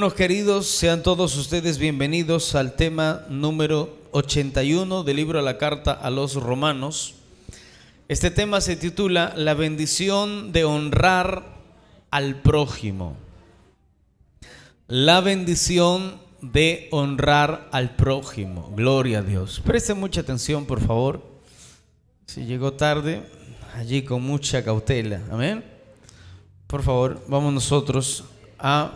Buenos queridos, sean todos ustedes bienvenidos al tema número 81 del libro a la carta a los romanos. Este tema se titula La bendición de honrar al prójimo. La bendición de honrar al prójimo. Gloria a Dios. Presten mucha atención, por favor. Si llegó tarde, allí con mucha cautela. Amén. Por favor, vamos nosotros a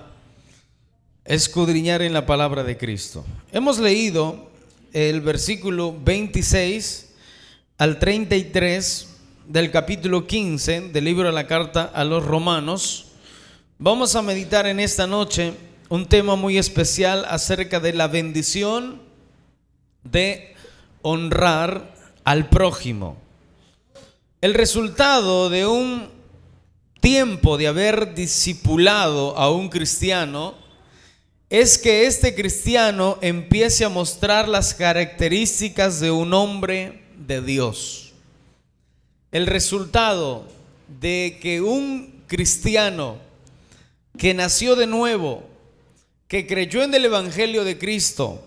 Escudriñar en la palabra de Cristo. Hemos leído el versículo 26 al 33 del capítulo 15 del libro de la carta a los romanos. Vamos a meditar en esta noche un tema muy especial acerca de la bendición de honrar al prójimo. El resultado de un tiempo de haber discipulado a un cristiano es que este cristiano empiece a mostrar las características de un hombre de Dios. El resultado de que un cristiano que nació de nuevo, que creyó en el Evangelio de Cristo,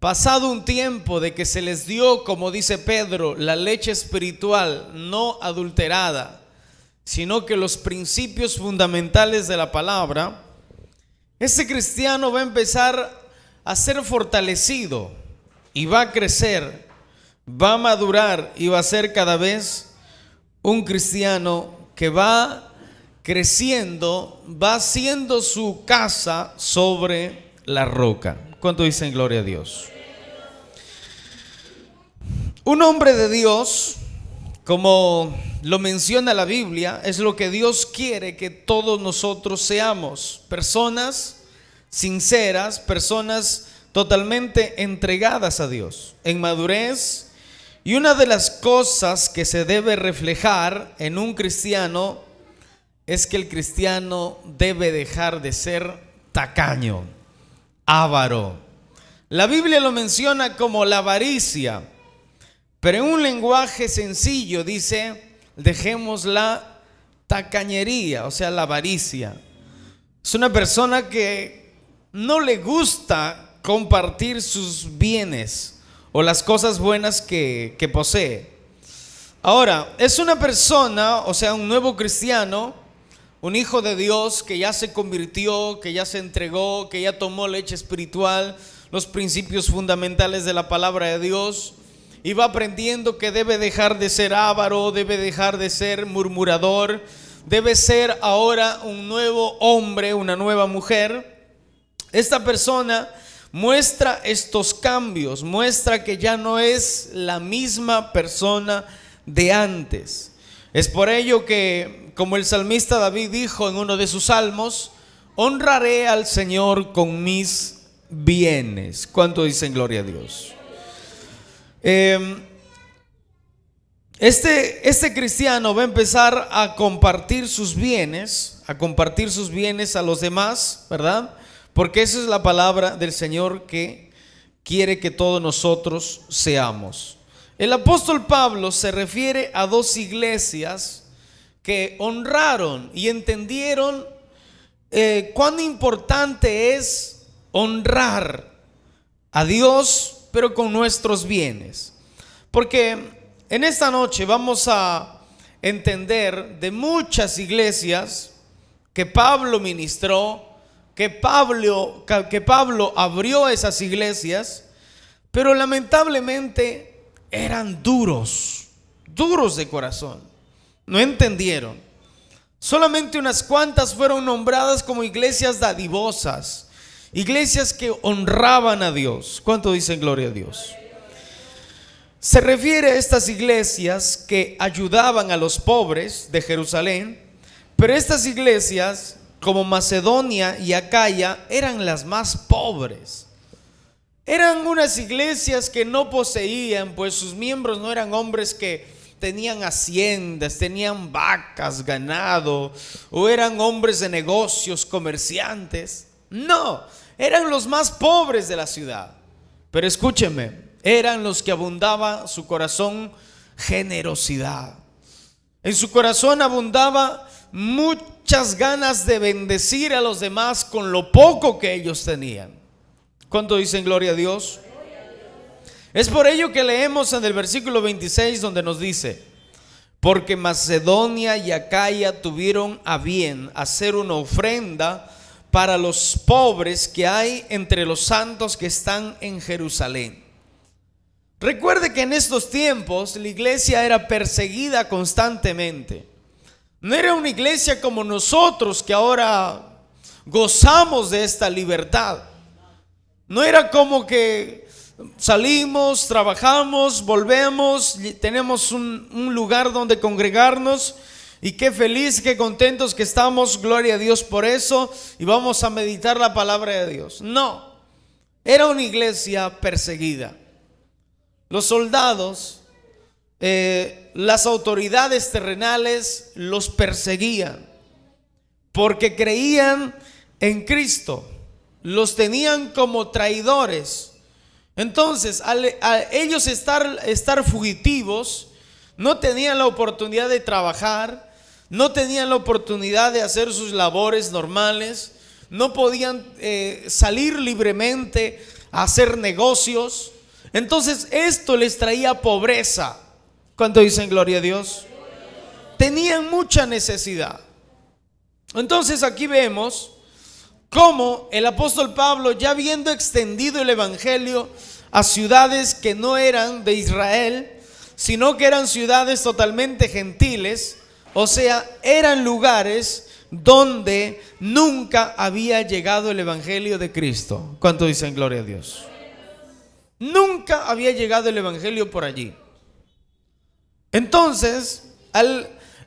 pasado un tiempo de que se les dio, como dice Pedro, la leche espiritual no adulterada, sino que los principios fundamentales de la palabra, ese cristiano va a empezar a ser fortalecido y va a crecer, va a madurar y va a ser cada vez un cristiano que va creciendo, va haciendo su casa sobre la roca. ¿Cuánto dicen gloria a Dios? Un hombre de Dios como lo menciona la Biblia, es lo que Dios quiere que todos nosotros seamos, personas sinceras, personas totalmente entregadas a Dios, en madurez. Y una de las cosas que se debe reflejar en un cristiano es que el cristiano debe dejar de ser tacaño, avaro. La Biblia lo menciona como la avaricia. Pero en un lenguaje sencillo dice, dejemos la tacañería, o sea, la avaricia. Es una persona que no le gusta compartir sus bienes o las cosas buenas que, que posee. Ahora, es una persona, o sea, un nuevo cristiano, un hijo de Dios que ya se convirtió, que ya se entregó, que ya tomó leche espiritual, los principios fundamentales de la palabra de Dios y va aprendiendo que debe dejar de ser avaro, debe dejar de ser murmurador, debe ser ahora un nuevo hombre, una nueva mujer. Esta persona muestra estos cambios, muestra que ya no es la misma persona de antes. Es por ello que, como el salmista David dijo en uno de sus salmos, honraré al Señor con mis bienes. ¿Cuánto dicen gloria a Dios? Em, este, este cristiano va a empezar a compartir sus bienes, a compartir sus bienes a los demás, ¿verdad? Porque esa es la palabra del Señor que quiere que todos nosotros seamos. El apóstol Pablo se refiere a dos iglesias que honraron y entendieron eh, cuán importante es honrar a Dios pero con nuestros bienes. Porque en esta noche vamos a entender de muchas iglesias que Pablo ministró, que Pablo, que Pablo abrió esas iglesias, pero lamentablemente eran duros, duros de corazón. No entendieron. Solamente unas cuantas fueron nombradas como iglesias dadivosas Iglesias que honraban a Dios. ¿Cuánto dicen gloria a Dios? Se refiere a estas iglesias que ayudaban a los pobres de Jerusalén, pero estas iglesias como Macedonia y Acaya eran las más pobres. Eran unas iglesias que no poseían, pues sus miembros no eran hombres que tenían haciendas, tenían vacas, ganado, o eran hombres de negocios, comerciantes. No, eran los más pobres de la ciudad. Pero escúcheme, eran los que abundaba su corazón generosidad. En su corazón abundaba muchas ganas de bendecir a los demás con lo poco que ellos tenían. ¿Cuánto dicen gloria a Dios? Es por ello que leemos en el versículo 26 donde nos dice, porque Macedonia y Acaya tuvieron a bien hacer una ofrenda para los pobres que hay entre los santos que están en Jerusalén. Recuerde que en estos tiempos la iglesia era perseguida constantemente. No era una iglesia como nosotros que ahora gozamos de esta libertad. No era como que salimos, trabajamos, volvemos, tenemos un, un lugar donde congregarnos y qué feliz, qué contentos que estamos, gloria a Dios por eso, y vamos a meditar la palabra de Dios. No, era una iglesia perseguida. Los soldados, eh, las autoridades terrenales los perseguían porque creían en Cristo, los tenían como traidores. Entonces, ellos estar, estar fugitivos, no tenían la oportunidad de trabajar, no tenían la oportunidad de hacer sus labores normales, no podían eh, salir libremente a hacer negocios. Entonces esto les traía pobreza. ¿Cuánto dicen gloria a Dios? Tenían mucha necesidad. Entonces aquí vemos cómo el apóstol Pablo, ya habiendo extendido el Evangelio a ciudades que no eran de Israel, sino que eran ciudades totalmente gentiles, o sea, eran lugares donde nunca había llegado el Evangelio de Cristo. ¿Cuánto dicen gloria a Dios? Nunca había llegado el Evangelio por allí. Entonces,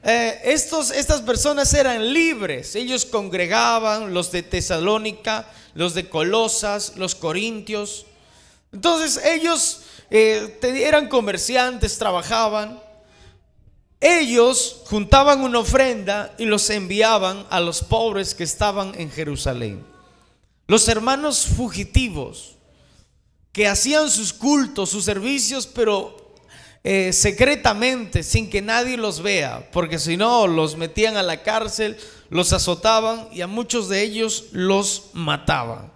eh, estos, estas personas eran libres. Ellos congregaban, los de Tesalónica, los de Colosas, los Corintios. Entonces ellos eh, eran comerciantes, trabajaban. Ellos juntaban una ofrenda y los enviaban a los pobres que estaban en Jerusalén. Los hermanos fugitivos que hacían sus cultos, sus servicios, pero eh, secretamente, sin que nadie los vea, porque si no, los metían a la cárcel, los azotaban y a muchos de ellos los mataban.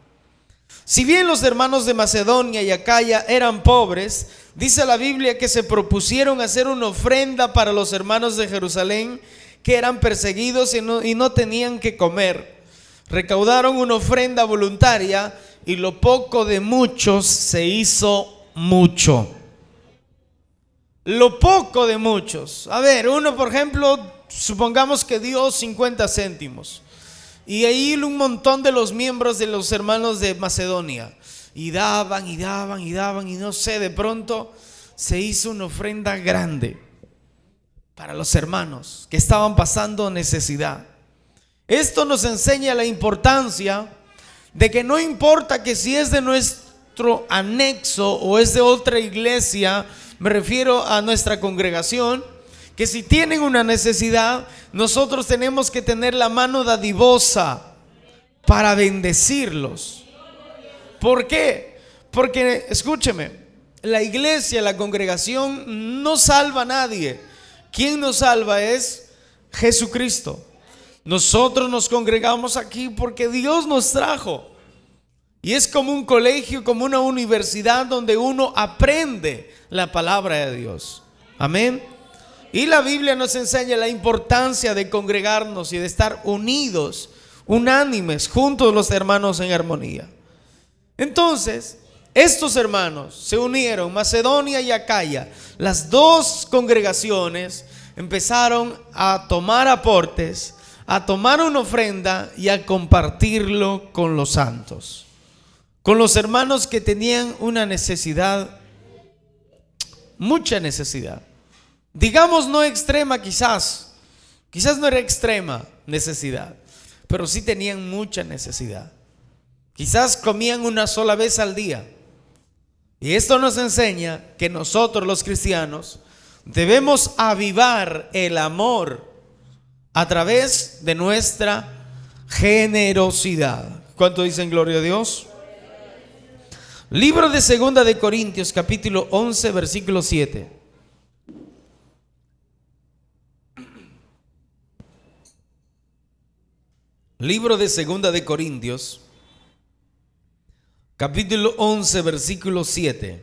Si bien los hermanos de Macedonia y Acaya eran pobres, Dice la Biblia que se propusieron hacer una ofrenda para los hermanos de Jerusalén que eran perseguidos y no, tenían que comer. Recaudaron una ofrenda voluntaria y lo poco de muchos se hizo mucho. Lo poco de muchos. A ver, uno, por ejemplo, supongamos que dio 50 céntimos. Y ahí un montón de los miembros de los hermanos de Macedonia y daban y daban y daban y no sé, de pronto se hizo una ofrenda grande para los hermanos que estaban pasando necesidad. Esto nos enseña la importancia de que no importa que si es de nuestro anexo o es de otra iglesia, me refiero a nuestra congregación, que si tienen una necesidad, nosotros tenemos que tener la mano dadivosa para bendecirlos. ¿Por qué? Porque, escúcheme, la iglesia, la congregación no salva a nadie. Quien nos salva es Jesucristo. Nosotros nos congregamos aquí porque Dios nos trajo. Y es como un colegio, como una universidad donde uno aprende la palabra de Dios. Amén. Y la Biblia nos enseña la importancia de congregarnos y de estar unidos, unánimes, juntos los hermanos en armonía. Entonces, estos hermanos se unieron, Macedonia y Acaya. Las dos congregaciones empezaron a tomar aportes, a tomar una ofrenda y a compartirlo con los santos, con los hermanos que tenían una necesidad, mucha necesidad. Digamos no extrema quizás, quizás no era extrema necesidad, pero sí tenían mucha necesidad. Quizás comían una sola vez al día. Y esto nos enseña que nosotros los cristianos debemos avivar el amor a través de nuestra generosidad. ¿Cuánto dicen gloria a Dios? Libro de Segunda de Corintios capítulo 11 versículo 7. Libro de Segunda de Corintios capítulo 11, versículo 7.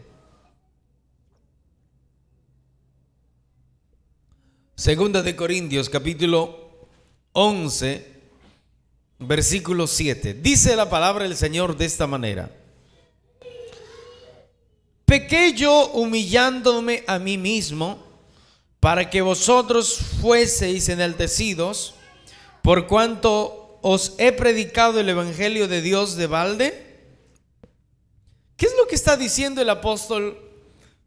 Segunda de Corintios, capítulo 11, versículo 7. Dice la palabra del Señor de esta manera. Pequé yo humillándome a mí mismo para que vosotros fueseis enaltecidos por cuanto os he predicado el Evangelio de Dios de balde ¿Qué es lo que está diciendo el apóstol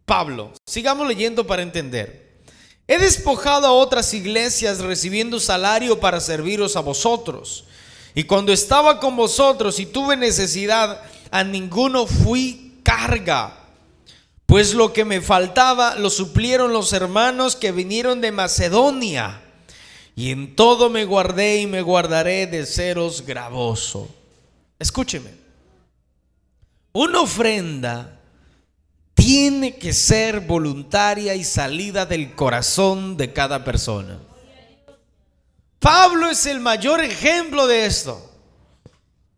Pablo? Sigamos leyendo para entender. He despojado a otras iglesias recibiendo salario para serviros a vosotros. Y cuando estaba con vosotros y tuve necesidad, a ninguno fui carga. Pues lo que me faltaba lo suplieron los hermanos que vinieron de Macedonia. Y en todo me guardé y me guardaré de seros gravoso. Escúcheme. Una ofrenda tiene que ser voluntaria y salida del corazón de cada persona. Pablo es el mayor ejemplo de esto.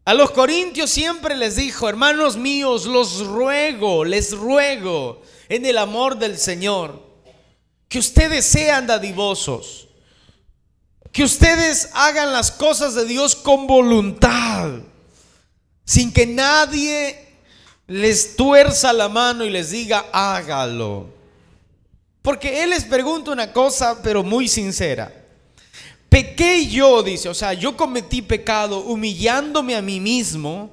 A los corintios siempre les dijo, hermanos míos, los ruego, les ruego en el amor del Señor, que ustedes sean dadivosos, que ustedes hagan las cosas de Dios con voluntad, sin que nadie les tuerza la mano y les diga, hágalo. Porque Él les pregunta una cosa, pero muy sincera. Pequé yo, dice, o sea, yo cometí pecado humillándome a mí mismo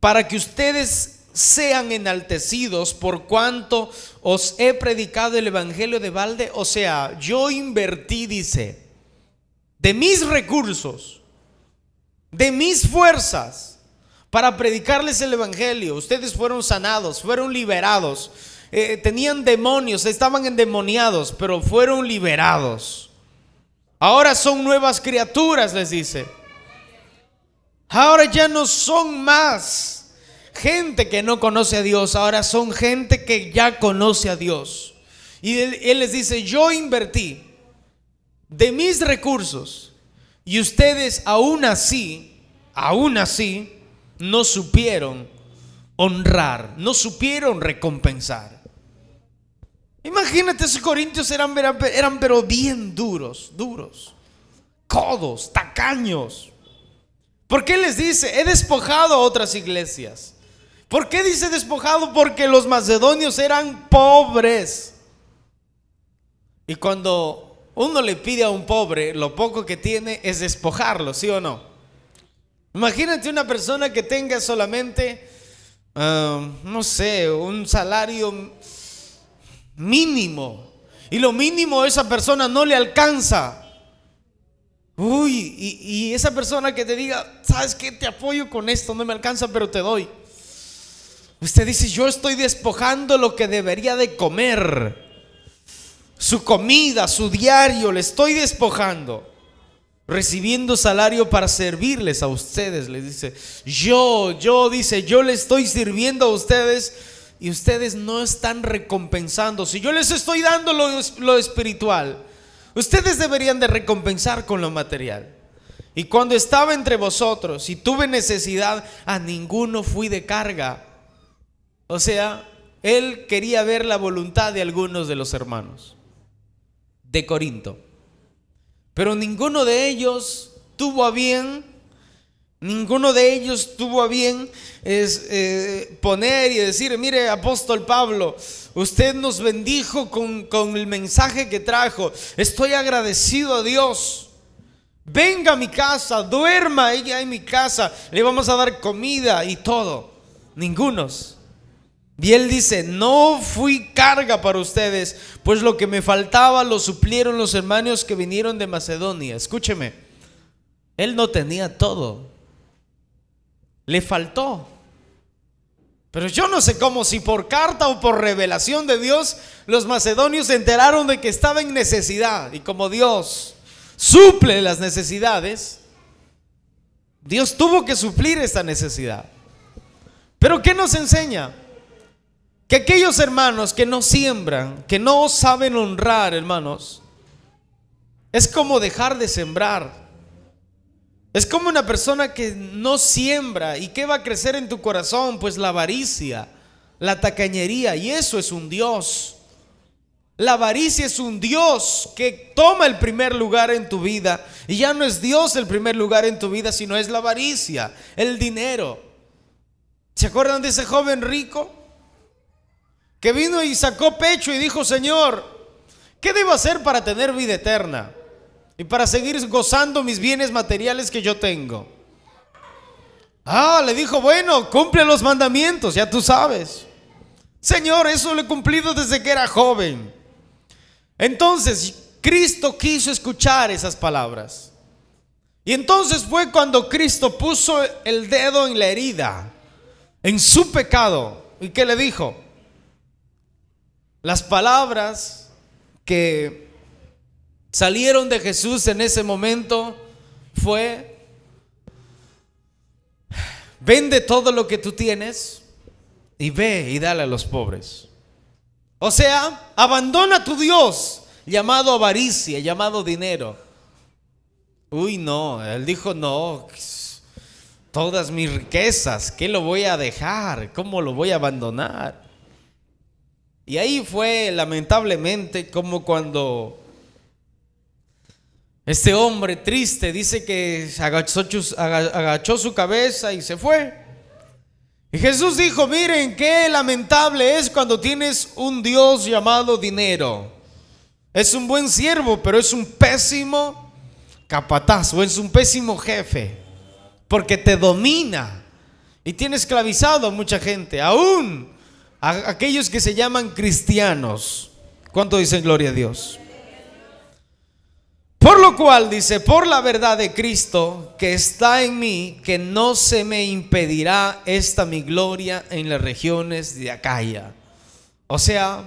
para que ustedes sean enaltecidos por cuanto os he predicado el Evangelio de balde. O sea, yo invertí, dice, de mis recursos, de mis fuerzas para predicarles el Evangelio. Ustedes fueron sanados, fueron liberados. Eh, tenían demonios, estaban endemoniados, pero fueron liberados. Ahora son nuevas criaturas, les dice. Ahora ya no son más gente que no conoce a Dios, ahora son gente que ya conoce a Dios. Y él les dice, yo invertí de mis recursos y ustedes aún así, aún así, no supieron honrar, no supieron recompensar. Imagínate, esos corintios eran, eran, eran pero bien duros, duros, codos, tacaños. ¿Por qué les dice, he despojado a otras iglesias? ¿Por qué dice despojado? Porque los macedonios eran pobres. Y cuando uno le pide a un pobre, lo poco que tiene es despojarlo, ¿sí o no? Imagínate una persona que tenga solamente, ah, no sé, un salario mínimo. Y lo mínimo a esa persona no le alcanza. Uy, y, y, esa persona que te diga, ¿sabes qué? Te apoyo con esto, no me alcanza, pero te doy. Usted dice, yo estoy despojando lo que debería de comer. Su comida, su diario, le estoy despojando recibiendo salario para servirles a ustedes. Les dice, yo, yo, dice, yo le estoy sirviendo a ustedes y ustedes no están recompensando. Si yo les estoy dando lo, lo espiritual, ustedes deberían de recompensar con lo material. Y cuando estaba entre vosotros y tuve necesidad, a ninguno fui de carga. O sea, él quería ver la voluntad de algunos de los hermanos de Corinto. Pero ninguno de ellos tuvo a bien, ninguno de ellos tuvo a bien es, eh, poner y decir, mire, apóstol Pablo, usted nos bendijo con, con el mensaje que trajo, estoy agradecido a Dios. Venga a mi casa, duerma ella en mi casa, le vamos a dar comida y todo. Ningunos. Y él dice, no fui carga para ustedes, pues lo que me faltaba lo suplieron los hermanos que vinieron de Macedonia. Escúcheme, él no tenía todo, le faltó. Pero yo no sé cómo, si por carta o por revelación de Dios, los macedonios se enteraron de que estaba en necesidad. Y como Dios suple las necesidades, Dios tuvo que suplir esta necesidad. Pero ¿qué nos enseña? Que aquellos hermanos que no siembran, que no saben honrar, hermanos, es como dejar de sembrar. Es como una persona que no siembra y que va a crecer en tu corazón, pues la avaricia, la tacañería, y eso es un Dios. La avaricia es un Dios que toma el primer lugar en tu vida. Y ya no es Dios el primer lugar en tu vida, sino es la avaricia, el dinero. ¿Se acuerdan de ese joven rico? que vino y sacó pecho y dijo, Señor, ¿qué debo hacer para tener vida eterna? Y para seguir gozando mis bienes materiales que yo tengo. Ah, le dijo, bueno, cumple los mandamientos, ya tú sabes. Señor, eso lo he cumplido desde que era joven. Entonces, Cristo quiso escuchar esas palabras. Y entonces fue cuando Cristo puso el dedo en la herida, en su pecado, y que le dijo, las palabras que salieron de Jesús en ese momento fue, vende todo lo que tú tienes y ve y dale a los pobres. O sea, abandona tu Dios llamado avaricia, llamado dinero. Uy, no, él dijo, no, todas mis riquezas, ¿qué lo voy a dejar? ¿Cómo lo voy a abandonar? Y ahí fue lamentablemente como cuando este hombre triste dice que agachó, su cabeza y se fue. Y Jesús dijo, miren qué lamentable es cuando tienes un Dios llamado dinero. Es un buen siervo, pero es un pésimo capataz o es un pésimo jefe, porque te domina y tiene esclavizado a mucha gente. Aún a aquellos que se llaman cristianos. ¿Cuánto dicen gloria a Dios? Por lo cual dice, por la verdad de Cristo que está en mí, que no se me impedirá esta mi gloria en las regiones de Acaya. O sea,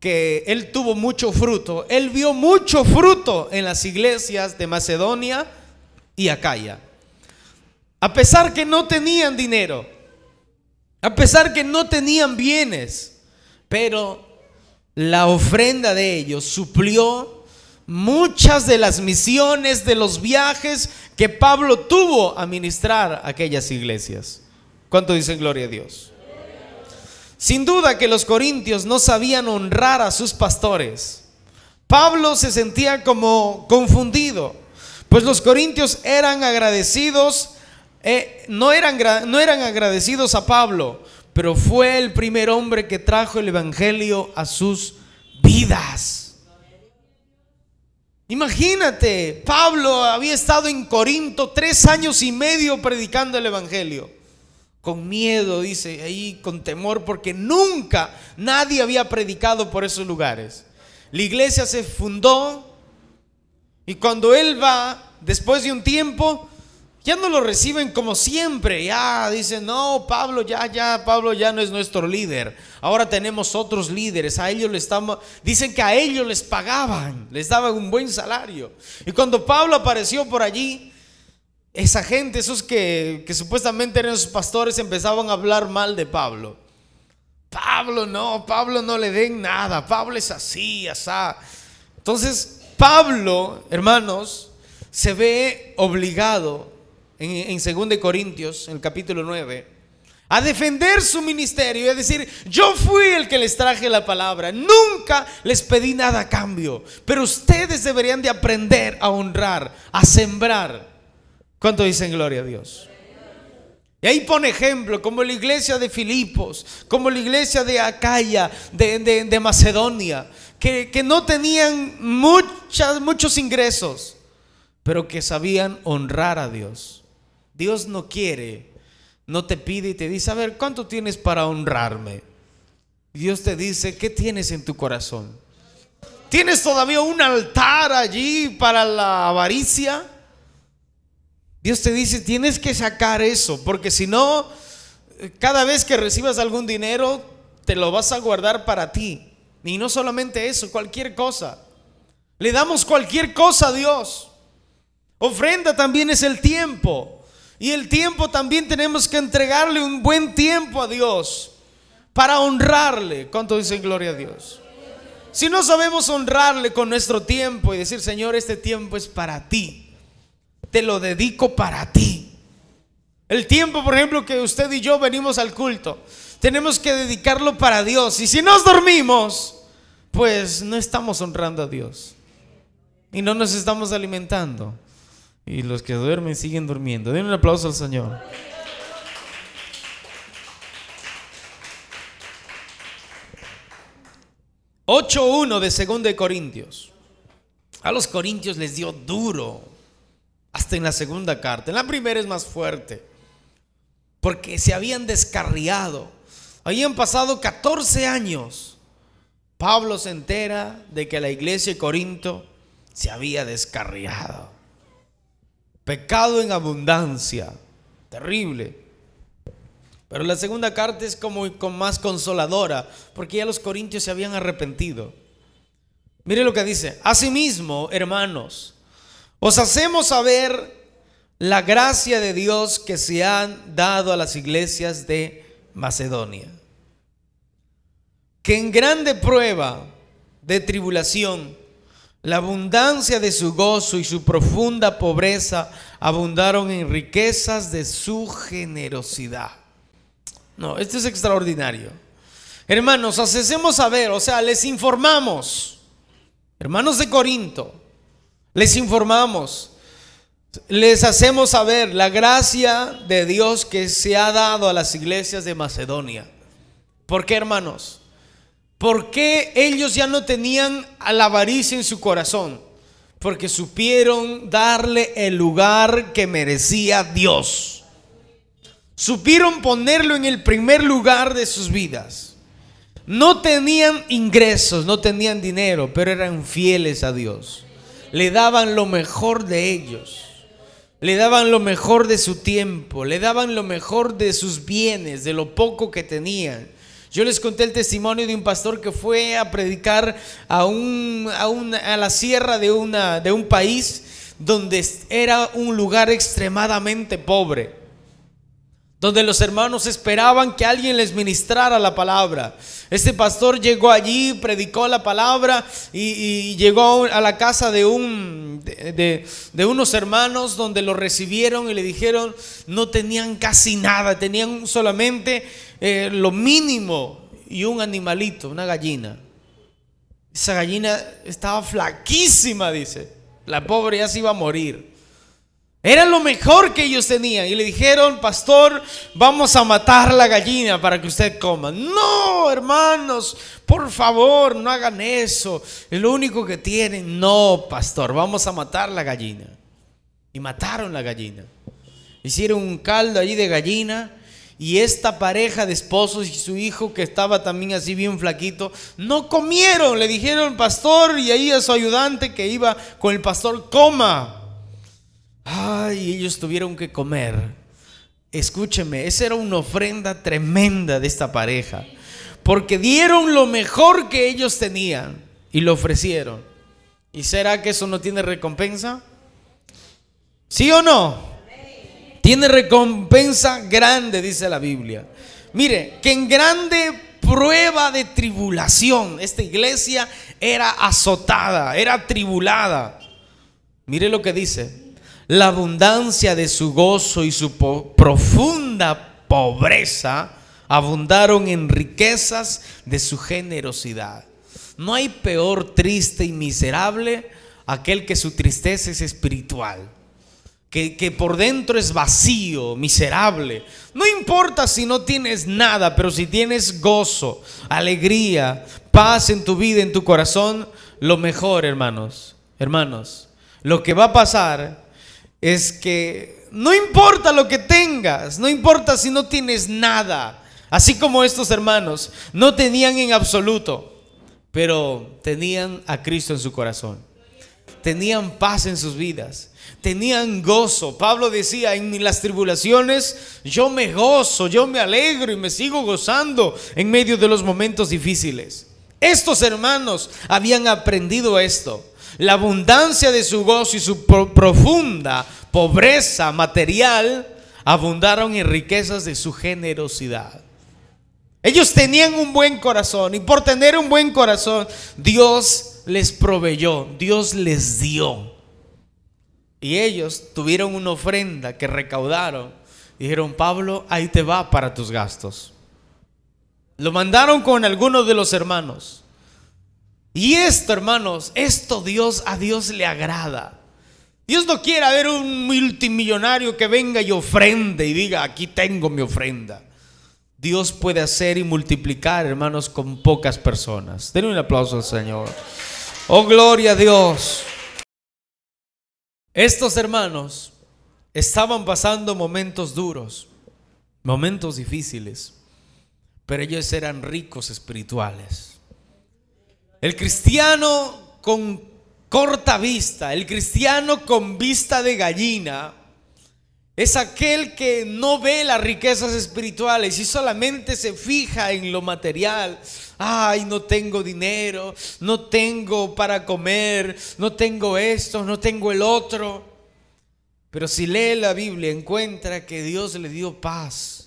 que él tuvo mucho fruto, él vio mucho fruto en las iglesias de Macedonia y Acaya. A pesar que no tenían dinero, a pesar que no tenían bienes, pero la ofrenda de ellos suplió muchas de las misiones, de los viajes que Pablo tuvo a ministrar aquellas iglesias. ¿Cuánto dicen gloria a Dios? Sin duda que los corintios no sabían honrar a sus pastores. Pablo se sentía como confundido, pues los corintios eran agradecidos eh, no, eran, no eran agradecidos a Pablo, pero fue el primer hombre que trajo el Evangelio a sus vidas. Imagínate, Pablo había estado en Corinto tres años y medio predicando el Evangelio. Con miedo, dice ahí, con temor, porque nunca nadie había predicado por esos lugares. La iglesia se fundó y cuando él va, después de un tiempo, ya no lo reciben como siempre, ya dicen, no, Pablo, ya, ya, Pablo ya no es nuestro líder. Ahora tenemos otros líderes, a ellos les estamos, dicen que a ellos les pagaban, les daban un buen salario. Y cuando Pablo apareció por allí, esa gente, esos que, que supuestamente eran sus pastores, empezaban a hablar mal de Pablo. Pablo no, Pablo no le den nada, Pablo es así, asá. Entonces, Pablo, hermanos, se ve obligado en, 2 Corintios, el capítulo 9, a defender su ministerio Es decir, yo fui el que les traje la palabra, nunca les pedí nada a cambio, pero ustedes deberían de aprender a honrar, a sembrar. ¿Cuánto dicen gloria a Dios? Y ahí pone ejemplo, como la iglesia de Filipos, como la iglesia de Acaya, de, Macedonia, que, no tenían muchas, muchos ingresos, pero que sabían honrar a Dios. Dios no quiere, no te pide y te dice, a ver, ¿cuánto tienes para honrarme? Dios te dice, ¿qué tienes en tu corazón? ¿Tienes todavía un altar allí para la avaricia? Dios te dice, tienes que sacar eso, porque si no, cada vez que recibas algún dinero, te lo vas a guardar para ti. Y no solamente eso, cualquier cosa. Le damos cualquier cosa a Dios. Ofrenda también es el tiempo. Y el tiempo también tenemos que entregarle un buen tiempo a Dios para honrarle. ¿Cuánto dice gloria a Dios? Si no sabemos honrarle con nuestro tiempo y decir, Señor, este tiempo es para ti. Te lo dedico para ti. El tiempo, por ejemplo, que usted y yo venimos al culto, tenemos que dedicarlo para Dios. Y si nos dormimos, pues no estamos honrando a Dios. Y no nos estamos alimentando y los que duermen siguen durmiendo. Den un aplauso al Señor. Ocho de 2 de Corintios. A los Corintios les dio duro, hasta en la segunda carta. En la primera es más fuerte, porque se habían descarriado. Habían pasado 14 años. Pablo se entera de que la iglesia de Corinto se había descarriado. Pecado en abundancia. Terrible. Pero la segunda carta es como con más consoladora, porque ya los corintios se habían arrepentido. Mire lo que dice. Asimismo, hermanos, os hacemos saber la gracia de Dios que se han dado a las iglesias de Macedonia. Que en grande prueba de tribulación, la abundancia de su gozo y su profunda pobreza abundaron en riquezas de su generosidad. No, esto es extraordinario. Hermanos, hacemos saber, o sea, les informamos. Hermanos de Corinto, les informamos. Les hacemos saber la gracia de Dios que se ha dado a las iglesias de Macedonia. ¿Por qué, hermanos? ¿Por qué ellos ya no tenían a la avaricia en su corazón? Porque supieron darle el lugar que merecía Dios. Supieron ponerlo en el primer lugar de sus vidas. No tenían ingresos, no tenían dinero, pero eran fieles a Dios. Le daban lo mejor de ellos. Le daban lo mejor de su tiempo, le daban lo mejor de sus bienes, de lo poco que tenían yo les conté el testimonio de un pastor que fue a predicar a, un, a, la sierra de, una, de un país donde era un lugar extremadamente pobre donde los hermanos esperaban que alguien les ministrara la palabra. Este pastor llegó allí, predicó la palabra y, llegó a la casa de, unos hermanos donde lo recibieron y le dijeron, no tenían casi nada, tenían solamente eh, lo mínimo y un animalito, una gallina. Esa gallina estaba flaquísima, dice. La pobre ya se iba a morir. Era lo mejor que ellos tenían. Y le dijeron, pastor, vamos a matar la gallina para que usted coma. No, hermanos, por favor, no hagan eso. Es lo único que tienen. No, pastor, vamos a matar la gallina. Y mataron la gallina. Hicieron un caldo allí de gallina. Y esta pareja de esposos y su hijo, que estaba también así bien flaquito, no comieron. Le dijeron, pastor, y ahí a su ayudante que iba con el pastor, coma. Ay, ellos tuvieron que comer. Escúcheme, esa era una ofrenda tremenda de esta pareja. Porque dieron lo mejor que ellos tenían y lo ofrecieron. ¿Y será que eso no tiene recompensa? ¿Sí o no? Tiene recompensa grande, dice la Biblia. Mire, que en grande prueba de tribulación, esta iglesia era azotada, era tribulada. Mire lo que dice, la abundancia de su gozo y su profunda pobreza abundaron en riquezas de su generosidad. No hay peor triste y miserable aquel que su tristeza es espiritual, que, que, por dentro es vacío, miserable. No importa si no tienes nada, pero si tienes gozo, alegría, paz en tu vida, en tu corazón, lo mejor, hermanos, hermanos. Lo que va a pasar es que no importa lo que tengas, no importa si no tienes nada, así como estos hermanos no tenían en absoluto, pero tenían a Cristo en su corazón, tenían paz en sus vidas, tenían gozo. Pablo decía, en las tribulaciones yo me gozo, yo me alegro y me sigo gozando en medio de los momentos difíciles. Estos hermanos habían aprendido esto la abundancia de su gozo y su profunda pobreza material abundaron en riquezas de su generosidad. Ellos tenían un buen corazón y por tener un buen corazón Dios les proveyó, Dios les dio. Y ellos tuvieron una ofrenda que recaudaron. dijeron, Pablo, ahí te va para tus gastos. Lo mandaron con algunos de los hermanos. Y esto, hermanos, esto Dios a Dios le agrada. Dios no quiere ver un multimillonario que venga y ofrende y diga, aquí tengo mi ofrenda. Dios puede hacer y multiplicar, hermanos, con pocas personas. Denle un aplauso al Señor. Oh, gloria a Dios. Estos hermanos estaban pasando momentos duros, momentos difíciles, pero ellos eran ricos espirituales. El cristiano con corta vista, el cristiano con vista de gallina, es aquel que no ve las riquezas espirituales y solamente se fija en lo material. Ay, no tengo dinero, no tengo para comer, no tengo esto, no tengo el otro. Pero si lee la Biblia encuentra que Dios le dio paz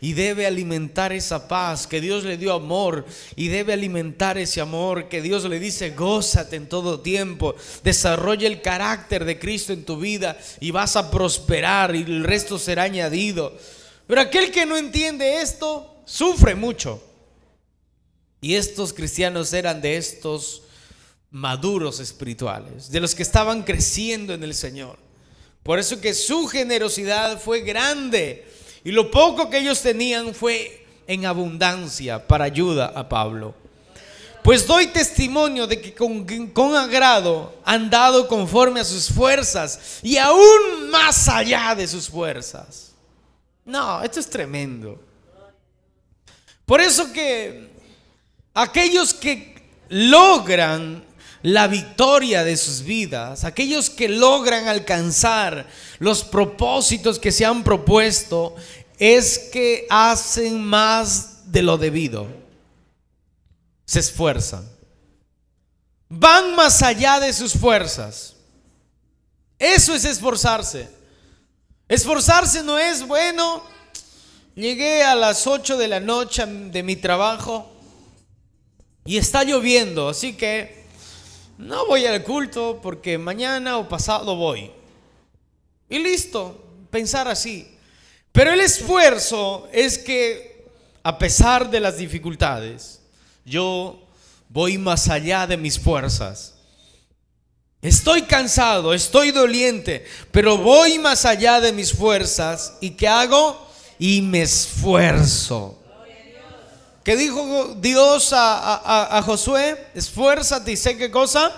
y debe alimentar esa paz, que Dios le dio amor y debe alimentar ese amor, que Dios le dice, gózate en todo tiempo, desarrolla el carácter de Cristo en tu vida y vas a prosperar y el resto será añadido. Pero aquel que no entiende esto, sufre mucho. Y estos cristianos eran de estos maduros espirituales, de los que estaban creciendo en el Señor. Por eso que su generosidad fue grande y lo poco que ellos tenían fue en abundancia para ayuda a Pablo. Pues doy testimonio de que con, con, agrado han dado conforme a sus fuerzas y aún más allá de sus fuerzas. No, esto es tremendo. Por eso que aquellos que logran la victoria de sus vidas, aquellos que logran alcanzar los propósitos que se han propuesto, es que hacen más de lo debido. Se esfuerzan. Van más allá de sus fuerzas. Eso es esforzarse. Esforzarse no es, bueno, llegué a las 8 de la noche de mi trabajo y está lloviendo, así que no voy al culto porque mañana o pasado voy. Y listo, pensar así. Pero el esfuerzo es que a pesar de las dificultades, yo voy más allá de mis fuerzas. Estoy cansado, estoy doliente, pero voy más allá de mis fuerzas. ¿Y qué hago? Y me esfuerzo. ¿Qué dijo Dios a, Josué? Esfuérzate y sé qué cosa.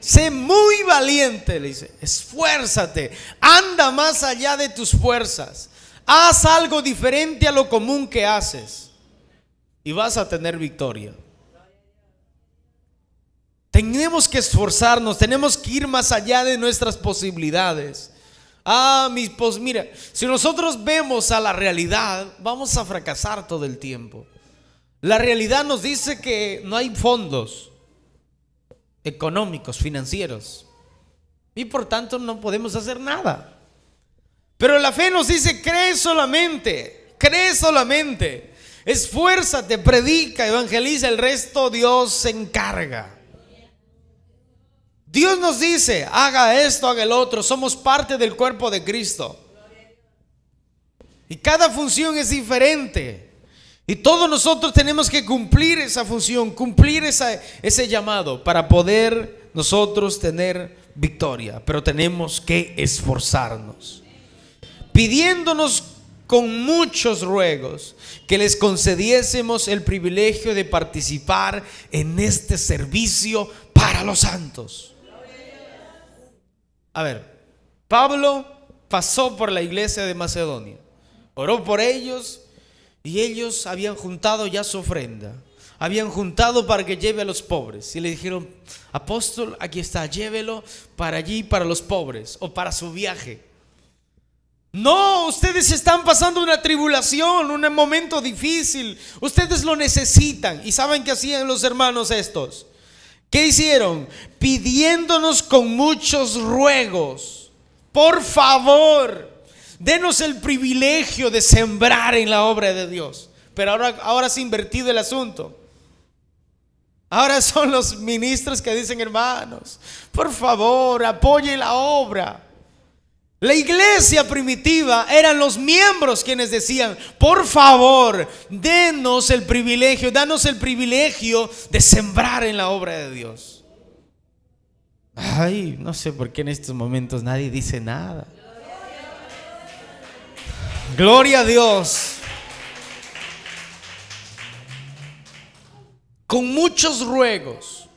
Sé muy valiente, le dice. Esfuérzate. Anda más allá de tus fuerzas. Haz algo diferente a lo común que haces. Y vas a tener victoria. Tenemos que esforzarnos, tenemos que ir más allá de nuestras posibilidades. Ah, mis, pues mira, si nosotros vemos a la realidad, vamos a fracasar todo el tiempo. La realidad nos dice que no hay fondos económicos, financieros. Y por tanto no podemos hacer nada. Pero la fe nos dice, cree solamente, cree solamente. Esfuérzate, predica, evangeliza, el resto Dios se encarga. Dios nos dice, haga esto, haga el otro, somos parte del cuerpo de Cristo. Y cada función es diferente. Y todos nosotros tenemos que cumplir esa función, cumplir ese llamado para poder nosotros tener victoria. Pero tenemos que esforzarnos. Pidiéndonos con muchos ruegos que les concediésemos el privilegio de participar en este servicio para los santos. A ver, Pablo pasó por la iglesia de Macedonia, oró por ellos, y ellos habían juntado ya su ofrenda, habían juntado para que lleve a los pobres. Y le dijeron, apóstol, aquí está, llévelo para allí, para los pobres o para su viaje. No, ustedes están pasando una tribulación, un momento difícil. Ustedes lo necesitan. ¿Y saben qué hacían los hermanos estos? ¿Qué hicieron? Pidiéndonos con muchos ruegos. Por favor, Denos el privilegio de sembrar en la obra de Dios. Pero ahora, ahora se ha invertido el asunto. Ahora son los ministros que dicen, hermanos, por favor, apoye la obra. La iglesia primitiva eran los miembros quienes decían, por favor, denos el privilegio, danos el privilegio de sembrar en la obra de Dios. Ay, no sé por qué en estos momentos nadie dice nada. Gloria a Dios. Con muchos ruegos,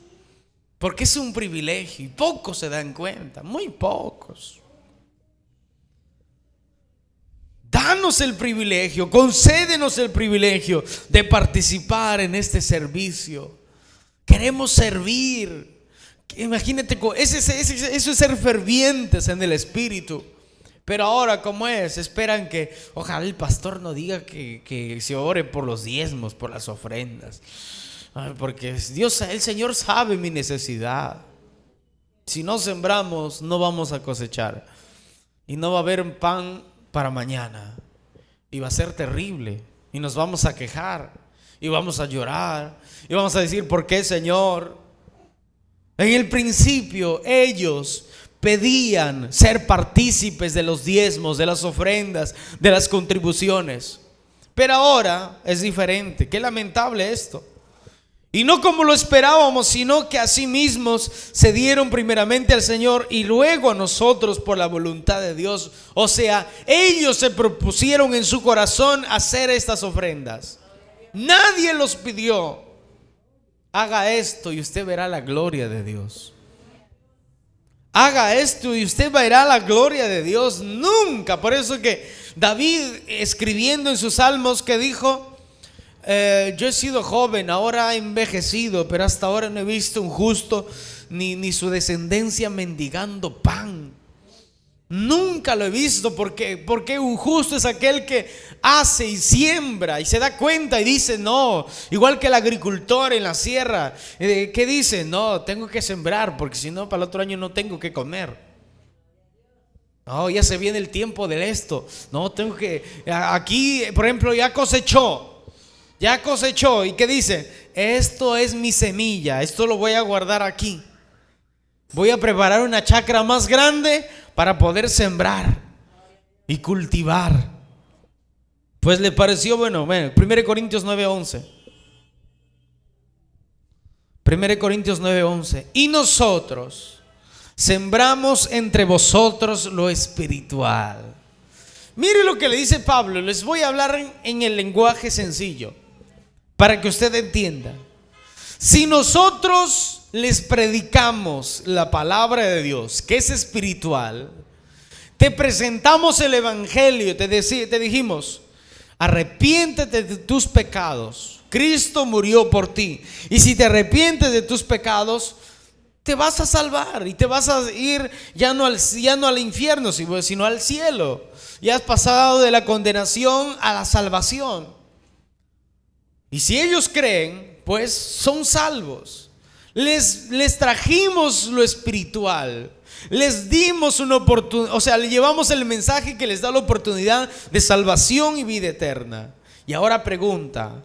porque es un privilegio y pocos se dan cuenta, muy pocos. Danos el privilegio, concédenos el privilegio de participar en este servicio. Queremos servir. Imagínate, eso es ser fervientes en el Espíritu. Pero ahora, ¿cómo es? Esperan que, ojalá el pastor no diga que, se ore por los diezmos, por las ofrendas. porque Dios, el Señor sabe mi necesidad. Si no sembramos, no vamos a cosechar. Y no va a haber pan para mañana. Y va a ser terrible. Y nos vamos a quejar. Y vamos a llorar. Y vamos a decir, ¿por qué, Señor? En el principio, ellos pedían ser partícipes de los diezmos, de las ofrendas, de las contribuciones. Pero ahora es diferente. Qué lamentable esto. Y no como lo esperábamos, sino que a sí mismos se dieron primeramente al Señor y luego a nosotros por la voluntad de Dios. O sea, ellos se propusieron en su corazón hacer estas ofrendas. Nadie los pidió. Haga esto y usted verá la gloria de Dios haga esto y usted va a ir a la gloria de Dios. Nunca. Por eso que David escribiendo en sus salmos que dijo, eh, yo he sido joven, ahora he envejecido, pero hasta ahora no he visto un justo ni, ni su descendencia mendigando pan. Nunca lo he visto porque, porque un justo es aquel que hace y siembra y se da cuenta y dice no, igual que el agricultor en la sierra, qué eh, que dice no, tengo que sembrar porque si no para el otro año no tengo que comer. No, ya se viene el tiempo de esto. No, tengo que, aquí por ejemplo ya cosechó, ya cosechó y que dice, esto es mi semilla, esto lo voy a guardar aquí. Voy a preparar una chacra más grande para poder sembrar y cultivar. Pues le pareció bueno. bueno 1 Corintios 9:11. 1 Corintios 9:11. Y nosotros sembramos entre vosotros lo espiritual. Mire lo que le dice Pablo. Les voy a hablar en, en el lenguaje sencillo para que usted entienda. Si nosotros les predicamos la palabra de Dios, que es espiritual, te presentamos el Evangelio, te, te dijimos, arrepiéntete de tus pecados, Cristo murió por ti, y si te arrepientes de tus pecados, te vas a salvar y te vas a ir ya no al, ya no al infierno, sino al cielo. Y has pasado de la condenación a la salvación. Y si ellos creen, pues son salvos. Les, trajimos lo espiritual. Les dimos una oportunidad, o sea, le llevamos el mensaje que les da la oportunidad de salvación y vida eterna. Y ahora pregunta,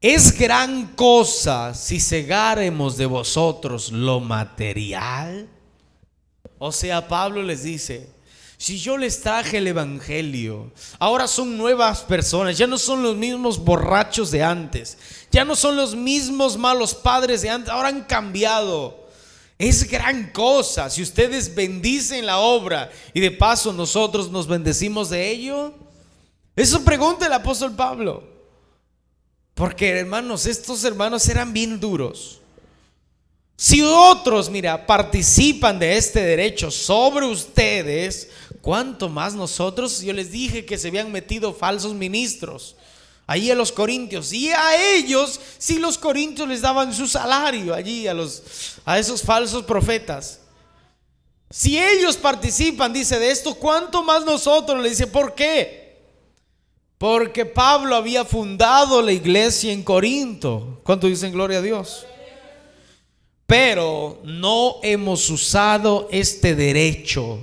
¿es gran cosa si cegáremos de vosotros lo material? O sea, Pablo les dice, si yo les traje el Evangelio, ahora son nuevas personas, ya no son los mismos borrachos de antes, ya no son los mismos malos padres de antes, ahora han cambiado. Es gran cosa si ustedes bendicen la obra y de paso nosotros nos bendecimos de ello. Eso pregunta el apóstol Pablo. Porque hermanos, estos hermanos eran bien duros. Si otros, mira, participan de este derecho sobre ustedes, ¿cuánto más nosotros? Yo les dije que se habían metido falsos ministros allí a los corintios. Y a ellos, si los corintios les daban su salario allí a, los, a esos falsos profetas. Si ellos participan, dice de esto, ¿cuánto más nosotros? Le dice, ¿por qué? Porque Pablo había fundado la iglesia en Corinto. ¿Cuánto dicen gloria a Dios? pero no hemos usado este derecho,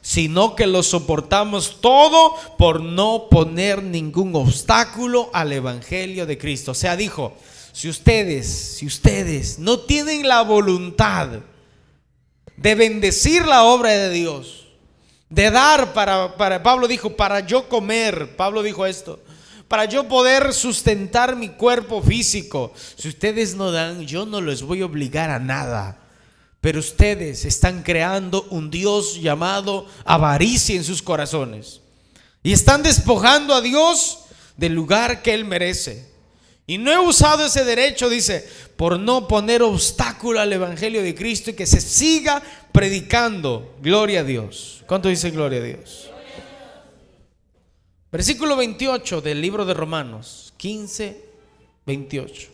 sino que lo soportamos todo por no poner ningún obstáculo al Evangelio de Cristo. O sea, dijo, si ustedes, si ustedes no tienen la voluntad de bendecir la obra de Dios, de dar para, para Pablo dijo, para yo comer, Pablo dijo esto, para yo poder sustentar mi cuerpo físico. Si ustedes no dan, yo no les voy a obligar a nada. Pero ustedes están creando un Dios llamado avaricia en sus corazones. Y están despojando a Dios del lugar que Él merece. Y no he usado ese derecho, dice, por no poner obstáculo al Evangelio de Cristo y que se siga predicando. Gloria a Dios. ¿Cuánto dice gloria a Dios? Versículo 28 del libro de Romanos, 15, 28.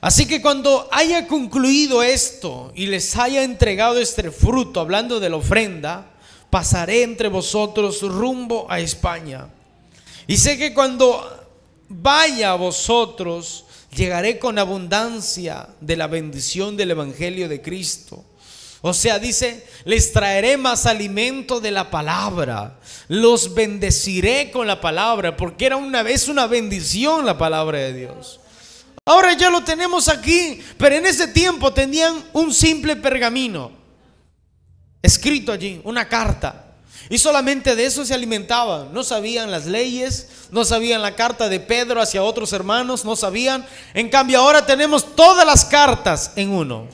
Así que cuando haya concluido esto y les haya entregado este fruto, hablando de la ofrenda, pasaré entre vosotros rumbo a España. Y sé que cuando vaya a vosotros, llegaré con abundancia de la bendición del Evangelio de Cristo o sea, dice, les traeré más alimento de la palabra, los bendeciré con la palabra, porque era una vez una bendición la palabra de Dios. Ahora ya lo tenemos aquí, pero en ese tiempo tenían un simple pergamino escrito allí, una carta. Y solamente de eso se alimentaban. No sabían las leyes, no sabían la carta de Pedro hacia otros hermanos, no sabían. En cambio ahora tenemos todas las cartas en uno.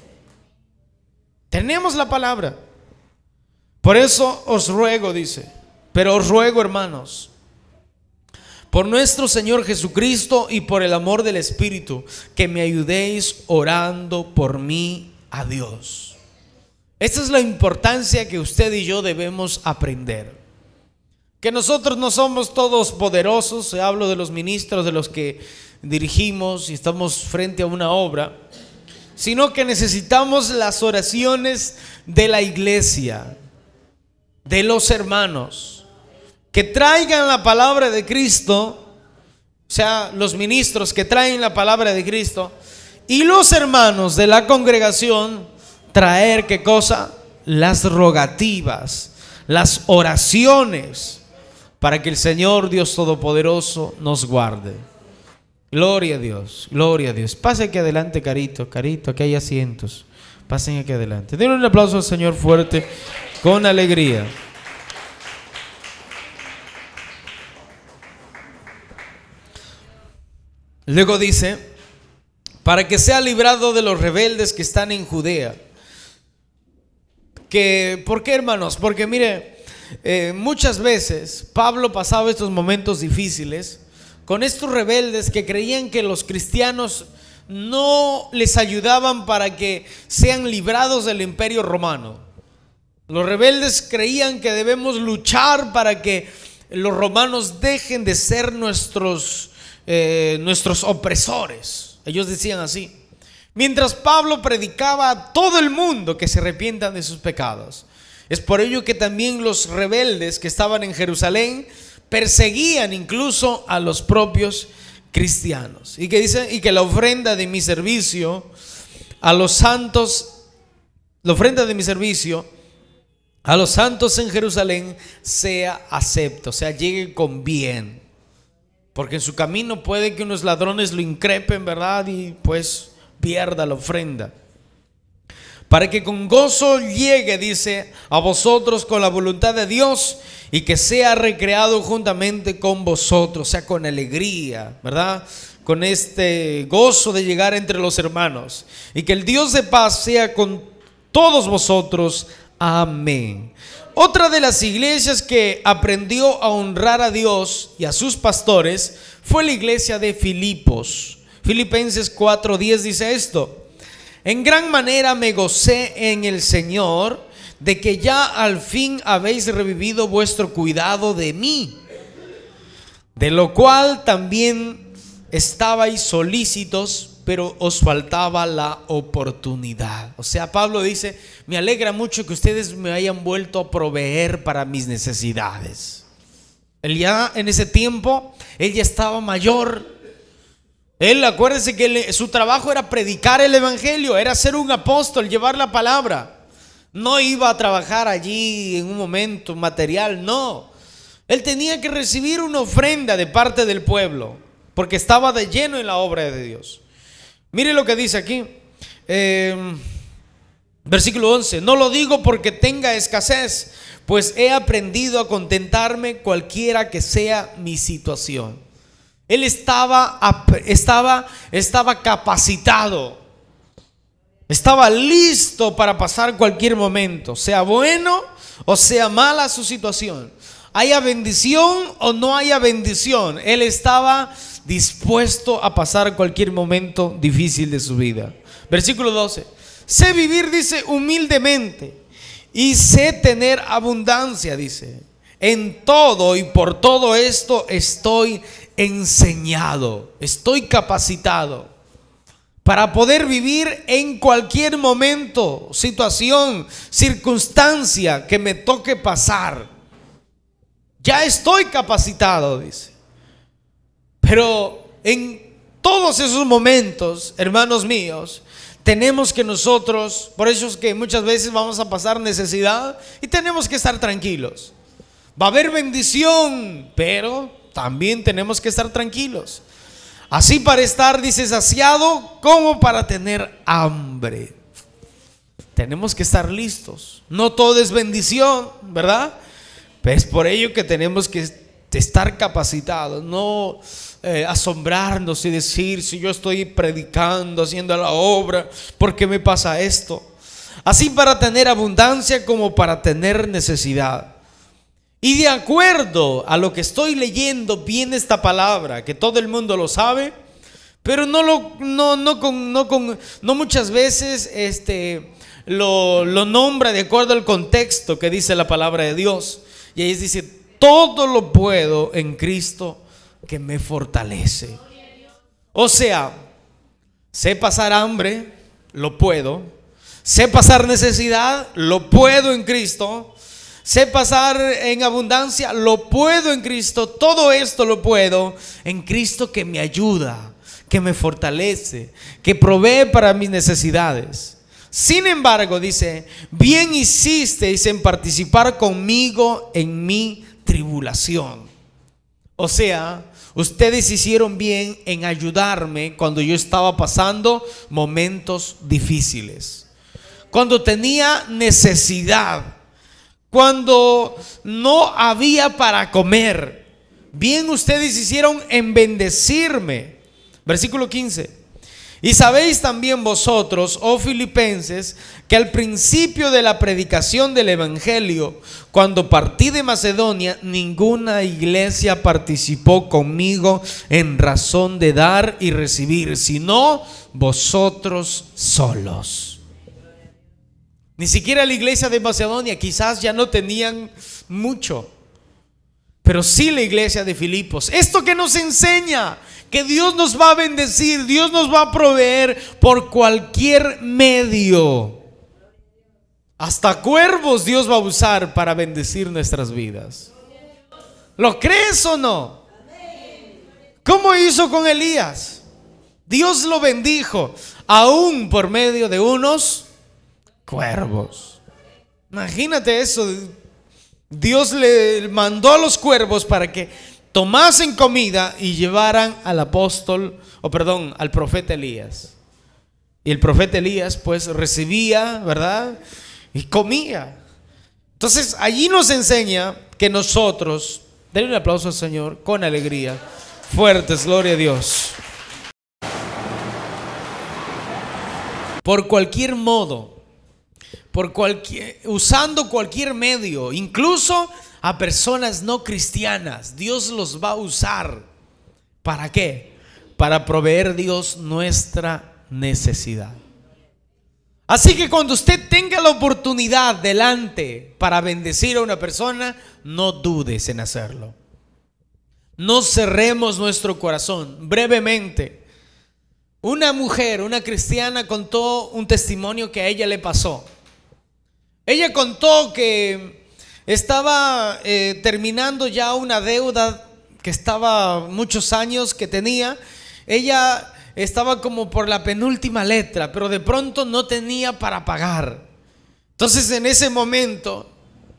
Tenemos la palabra. Por eso os ruego, dice, pero os ruego, hermanos, por nuestro Señor Jesucristo y por el amor del Espíritu, que me ayudéis orando por mí a Dios. Esta es la importancia que usted y yo debemos aprender. Que nosotros no somos todos poderosos, hablo de los ministros, de los que dirigimos y estamos frente a una obra, sino que necesitamos las oraciones de la iglesia, de los hermanos, que traigan la palabra de Cristo, o sea, los ministros que traen la palabra de Cristo, y los hermanos de la congregación traer qué cosa? Las rogativas, las oraciones, para que el Señor Dios Todopoderoso nos guarde. Gloria a Dios, gloria a Dios. Pase aquí adelante, Carito, Carito, que hay asientos. Pasen aquí adelante. Denle un aplauso al Señor fuerte, con alegría. Luego dice, para que sea librado de los rebeldes que están en Judea. Que, ¿Por qué hermanos? Porque mire, eh, muchas veces Pablo pasaba estos momentos difíciles con estos rebeldes que creían que los cristianos no les ayudaban para que sean librados del imperio romano. Los rebeldes creían que debemos luchar para que los romanos dejen de ser nuestros, eh, nuestros opresores. Ellos decían así. Mientras Pablo predicaba a todo el mundo que se arrepientan de sus pecados. Es por ello que también los rebeldes que estaban en Jerusalén Perseguían incluso a los propios cristianos. Y que dice, y que la ofrenda de mi servicio a los santos, la ofrenda de mi servicio a los santos en Jerusalén sea acepto, o sea, llegue con bien. Porque en su camino puede que unos ladrones lo increpen, ¿verdad? Y pues pierda la ofrenda para que con gozo llegue, dice, a vosotros con la voluntad de Dios y que sea recreado juntamente con vosotros, o sea, con alegría, ¿verdad? Con este gozo de llegar entre los hermanos. Y que el Dios de paz sea con todos vosotros. Amén. Otra de las iglesias que aprendió a honrar a Dios y a sus pastores fue la iglesia de Filipos. Filipenses 4:10 dice esto. En gran manera me gocé en el Señor de que ya al fin habéis revivido vuestro cuidado de mí, de lo cual también estabais solícitos, pero os faltaba la oportunidad. O sea, Pablo dice, me alegra mucho que ustedes me hayan vuelto a proveer para mis necesidades. Él ya en ese tiempo, él ya estaba mayor, él, acuérdense que su trabajo era predicar el Evangelio, era ser un apóstol, llevar la palabra. No iba a trabajar allí en un momento material, no. Él tenía que recibir una ofrenda de parte del pueblo, porque estaba de lleno en la obra de Dios. Mire lo que dice aquí. Em, versículo 11, no lo digo porque tenga escasez, pues he aprendido a contentarme cualquiera que sea mi situación. Él estaba, estaba, estaba capacitado. Estaba listo para pasar cualquier momento, sea bueno o sea mala su situación. Haya bendición o no haya bendición. Él estaba dispuesto a pasar cualquier momento difícil de su vida. Versículo 12. Sé vivir, dice, humildemente. Y sé tener abundancia, dice. En todo y por todo esto estoy enseñado, estoy capacitado para poder vivir en cualquier momento, situación, circunstancia que me toque pasar. Ya estoy capacitado, dice. Pero en todos esos momentos, hermanos míos, tenemos que nosotros, por eso es que muchas veces vamos a pasar necesidad y tenemos que estar tranquilos. Va a haber bendición, pero también tenemos que estar tranquilos. Así para estar, dice, saciado como para tener hambre. Tenemos que estar listos. No todo es bendición, ¿verdad? es por ello que tenemos que estar capacitados, no eh, asombrarnos y decir, si yo estoy predicando, haciendo la obra, ¿por qué me pasa esto? Así para tener abundancia como para tener necesidad. Y de acuerdo a lo que estoy leyendo, viene esta palabra, que todo el mundo lo sabe, pero no, lo, no, no, con, no, con, no muchas veces este, lo, lo nombra de acuerdo al contexto que dice la palabra de Dios. Y ahí dice, todo lo puedo en Cristo que me fortalece. O sea, sé pasar hambre, lo puedo. Sé pasar necesidad, lo puedo en Cristo sé pasar en abundancia, lo puedo en Cristo, todo esto lo puedo en Cristo que me ayuda, que me fortalece, que provee para mis necesidades. Sin embargo, dice, bien hicisteis en participar conmigo en mi tribulación. O sea, ustedes hicieron bien en ayudarme cuando yo estaba pasando momentos difíciles. Cuando tenía necesidad, cuando no había para comer, bien ustedes hicieron en bendecirme. Versículo 15. Y sabéis también vosotros, oh filipenses, que al principio de la predicación del Evangelio, cuando partí de Macedonia, ninguna iglesia participó conmigo en razón de dar y recibir, sino vosotros solos. Ni siquiera la iglesia de Macedonia, quizás ya no tenían mucho, pero sí la iglesia de Filipos. Esto que nos enseña que Dios nos va a bendecir, Dios nos va a proveer por cualquier medio. Hasta cuervos Dios va a usar para bendecir nuestras vidas. ¿Lo crees o no? ¿Cómo hizo con Elías? Dios lo bendijo, aún por medio de unos cuervos. Imagínate eso. Dios le mandó a los cuervos para que tomasen comida y llevaran al apóstol, o perdón, al profeta Elías. Y el profeta Elías pues recibía, ¿verdad? Y comía. Entonces allí nos enseña que nosotros, denle un aplauso al Señor con alegría, fuertes, gloria a Dios. Por cualquier modo, usando cualquier medio, incluso a personas no cristianas. Dios los va a usar. ¿Para qué? Para proveer Dios nuestra necesidad. Así que cuando usted tenga la oportunidad delante para bendecir a una persona, no dudes en hacerlo. No cerremos nuestro corazón. Brevemente, una mujer, una cristiana, contó un testimonio que a ella le pasó. Ella contó que estaba eh, terminando ya una deuda que estaba muchos años que tenía. Ella estaba como por la penúltima letra, pero de pronto no tenía para pagar. Entonces en ese momento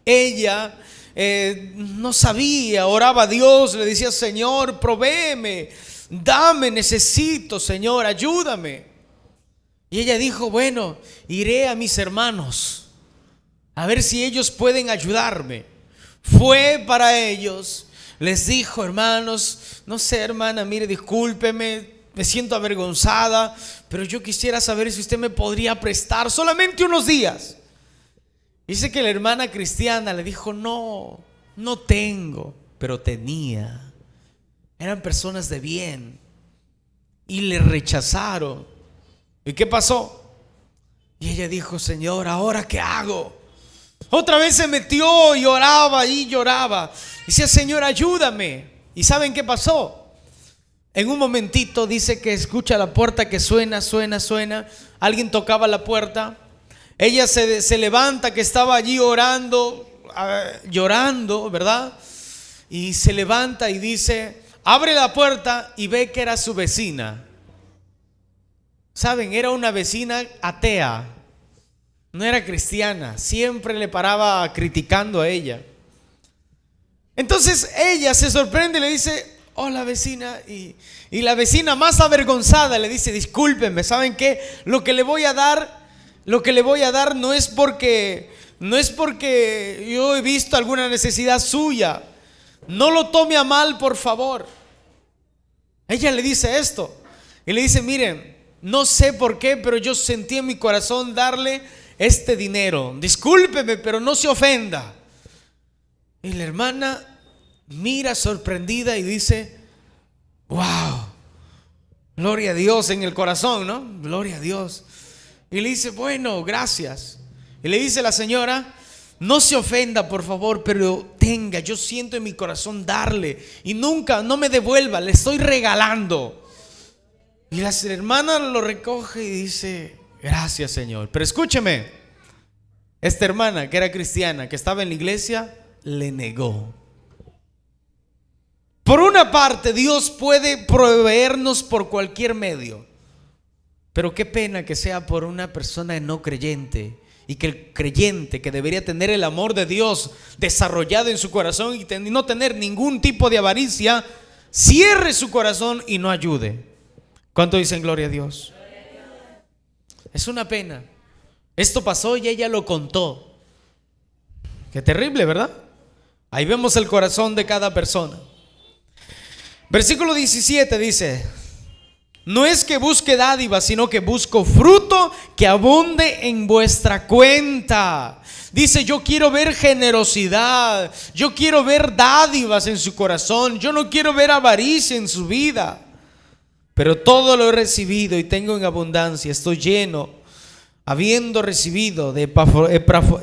ella eh, no sabía, oraba a Dios, le decía, Señor, provéeme, dame, necesito, Señor, ayúdame. Y ella dijo, bueno, iré a mis hermanos a ver si ellos pueden ayudarme. Fue para ellos, les dijo, hermanos, no sé, hermana, mire, discúlpeme, me siento avergonzada, pero yo quisiera saber si usted me podría prestar solamente unos días. Dice que la hermana cristiana le dijo, no, no tengo, pero tenía. Eran personas de bien y le rechazaron. ¿Y qué pasó? Y ella dijo, Señor, ¿ahora qué hago? Otra vez se metió y lloraba y lloraba. dice Señor, ayúdame. ¿Y saben qué pasó? En un momentito dice que escucha la puerta que suena, suena, suena. Alguien tocaba la puerta. Ella se, se levanta que estaba allí orando, ah, llorando, ¿verdad? Y se levanta y dice, abre la puerta y ve que era su vecina. Saben, era una vecina atea, no era cristiana, siempre le paraba criticando a ella. Entonces ella se sorprende y le dice, hola vecina, y, la vecina más avergonzada le dice, discúlpenme, ¿saben qué? Lo que le voy a dar, lo que le voy a dar no es porque, no es porque yo he visto alguna necesidad suya, no lo tome a mal, por favor. Ella le dice esto, y le dice, miren, no sé por qué, pero yo sentí en mi corazón darle este dinero, discúlpeme, pero no se ofenda. Y la hermana mira sorprendida y dice, wow, gloria a Dios en el corazón, ¿no? Gloria a Dios. Y le dice, bueno, gracias. Y le dice la señora, no se ofenda, por favor, pero tenga, yo siento en mi corazón darle. Y nunca, no me devuelva, le estoy regalando. Y la hermana lo recoge y dice, Gracias Señor. Pero escúcheme, esta hermana que era cristiana, que estaba en la iglesia, le negó. Por una parte, Dios puede proveernos por cualquier medio. Pero qué pena que sea por una persona no creyente y que el creyente que debería tener el amor de Dios desarrollado en su corazón y no tener ningún tipo de avaricia, cierre su corazón y no ayude. ¿Cuánto dicen gloria a Dios? Es una pena. Esto pasó y ella lo contó. Qué terrible, ¿verdad? Ahí vemos el corazón de cada persona. Versículo 17 dice, no es que busque dádivas sino que busco fruto que abunde en vuestra cuenta. Dice, yo quiero ver generosidad, yo quiero ver dádivas en su corazón, yo no quiero ver avaricia en su vida. Pero todo lo he recibido y tengo en abundancia, estoy lleno, habiendo recibido de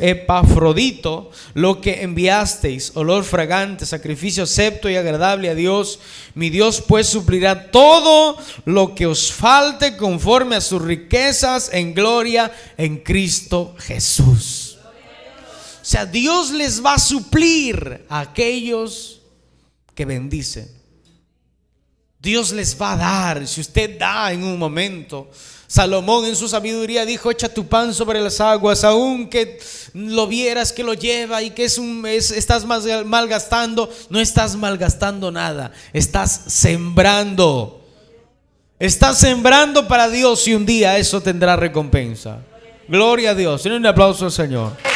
Epafrodito lo que enviasteis, olor fragante, sacrificio acepto y agradable a Dios. Mi Dios pues suplirá todo lo que os falte conforme a sus riquezas en gloria en Cristo Jesús. O sea, Dios les va a suplir a aquellos que bendicen. Dios les va a dar. Si usted da en un momento. Salomón en su sabiduría dijo, echa tu pan sobre las aguas, aunque lo vieras que lo lleva y que es un, es, estás malgastando, no estás malgastando nada, estás sembrando. Estás sembrando para Dios y un día eso tendrá recompensa. Gloria a Dios. Tiene un aplauso al Señor.